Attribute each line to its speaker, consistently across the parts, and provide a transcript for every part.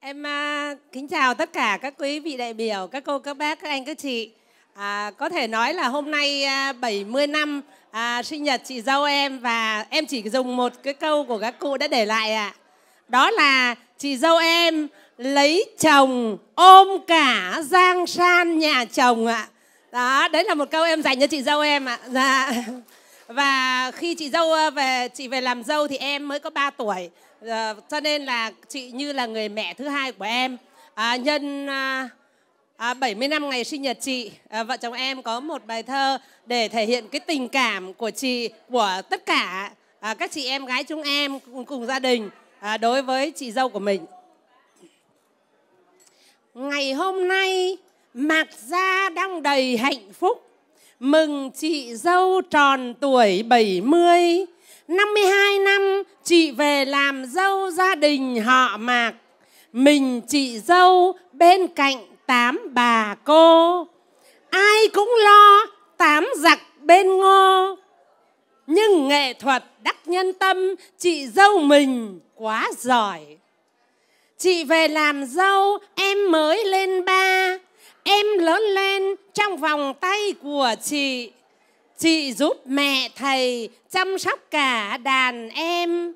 Speaker 1: Em à, kính chào tất cả các quý vị đại biểu, các cô, các bác, các anh, các chị. À, có thể nói là hôm nay 70 à, năm à, sinh nhật chị dâu em và em chỉ dùng một cái câu của các cụ đã để lại ạ. À. Đó là chị dâu em lấy chồng ôm cả giang san nhà chồng ạ. À. Đó, đấy là một câu em dành cho chị dâu em ạ. À. Dạ và khi chị dâu ờ, về chị về làm dâu thì em mới có 3 tuổi ờ, cho nên là chị như là người mẹ thứ hai của em à, nhân ờ, à, à, 70 năm ngày sinh nhật chị vợ chồng em có một bài thơ để thể hiện cái tình cảm của chị của tất cả à, các chị em gái chúng em cùng, cùng gia đình à, đối với chị dâu của mình ngày hôm nay mạc ra đong đầy hạnh phúc mừng chị dâu tròn tuổi 70, 52 năm chị về làm dâu gia đình họ Mạc. Mình chị dâu bên cạnh tám bà cô. Ai cũng lo tám giặc bên ngô. Nhưng nghệ thuật đắc nhân tâm chị dâu mình quá giỏi. Chị về làm dâu em mới lên ba Em lớn lên trong vòng tay của chị. Chị giúp mẹ thầy chăm sóc cả đàn em.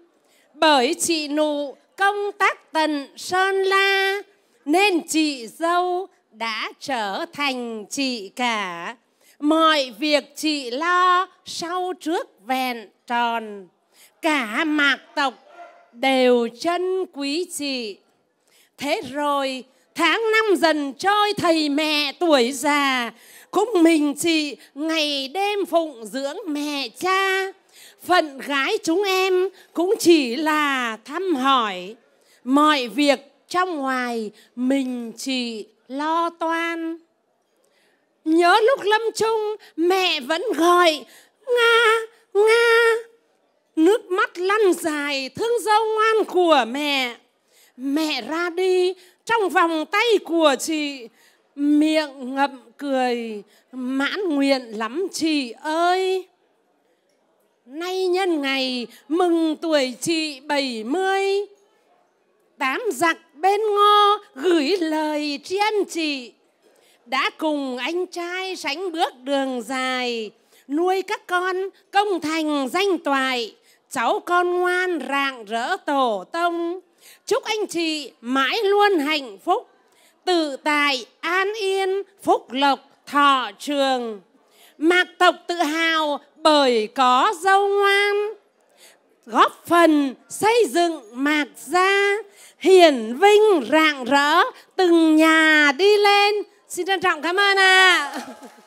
Speaker 1: Bởi chị nụ công tác tận Sơn La, nên chị dâu đã trở thành chị cả. Mọi việc chị lo sau trước vẹn tròn. Cả mạc tộc đều chân quý chị. Thế rồi Tháng năm dần trôi thầy mẹ tuổi già, cũng mình chị ngày đêm phụng dưỡng mẹ cha. Phận gái chúng em cũng chỉ là thăm hỏi, mọi việc trong ngoài mình chỉ lo toan. Nhớ lúc lâm chung mẹ vẫn gọi Nga, Nga Nước mắt lăn dài thương dâu ngoan của mẹ Mẹ ra đi trong vòng tay của chị miệng ngậm cười mãn nguyện lắm chị ơi nay nhân ngày mừng tuổi chị bảy mươi tám giặc bên ngo gửi lời tri ân chị đã cùng anh trai sánh bước đường dài nuôi các con công thành danh toại cháu con ngoan rạng rỡ tổ tông Chúc anh chị mãi luôn hạnh phúc, tự tài, an yên, phúc lộc, thọ trường. Mạc tộc tự hào bởi có dâu ngoan, góp phần xây dựng mạc gia hiển vinh rạng rỡ từng nhà đi lên xin trân trọng cảm ơn ạ à.